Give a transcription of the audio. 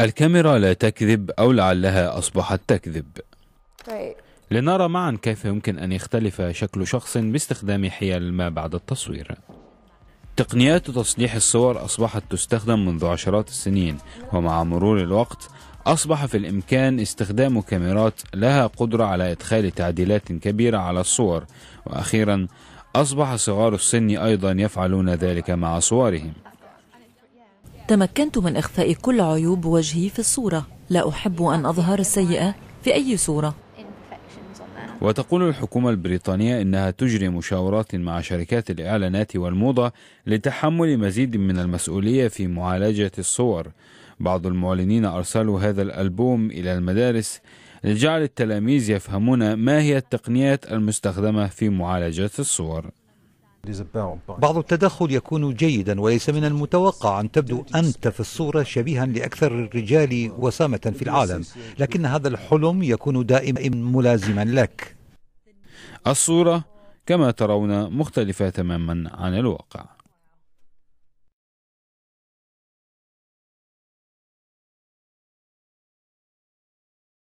الكاميرا لا تكذب أو لعلها أصبحت تكذب طيب. لنرى معا كيف يمكن أن يختلف شكل شخص باستخدام حيل ما بعد التصوير تقنيات تصليح الصور أصبحت تستخدم منذ عشرات السنين ومع مرور الوقت أصبح في الإمكان استخدام كاميرات لها قدرة على إدخال تعديلات كبيرة على الصور وأخيرا أصبح صغار السن أيضا يفعلون ذلك مع صورهم تمكنت من إخفاء كل عيوب وجهي في الصورة لا أحب أن أظهر السيئة في أي صورة وتقول الحكومة البريطانية إنها تجري مشاورات مع شركات الإعلانات والموضة لتحمل مزيد من المسؤولية في معالجة الصور بعض المعلنين أرسلوا هذا الألبوم إلى المدارس لجعل التلاميذ يفهمون ما هي التقنيات المستخدمة في معالجة الصور بعض التدخل يكون جيدا وليس من المتوقع أن تبدو أنت في الصورة شبيها لأكثر الرجال وسامة في العالم لكن هذا الحلم يكون دائما ملازما لك الصورة كما ترون مختلفة تماما عن الواقع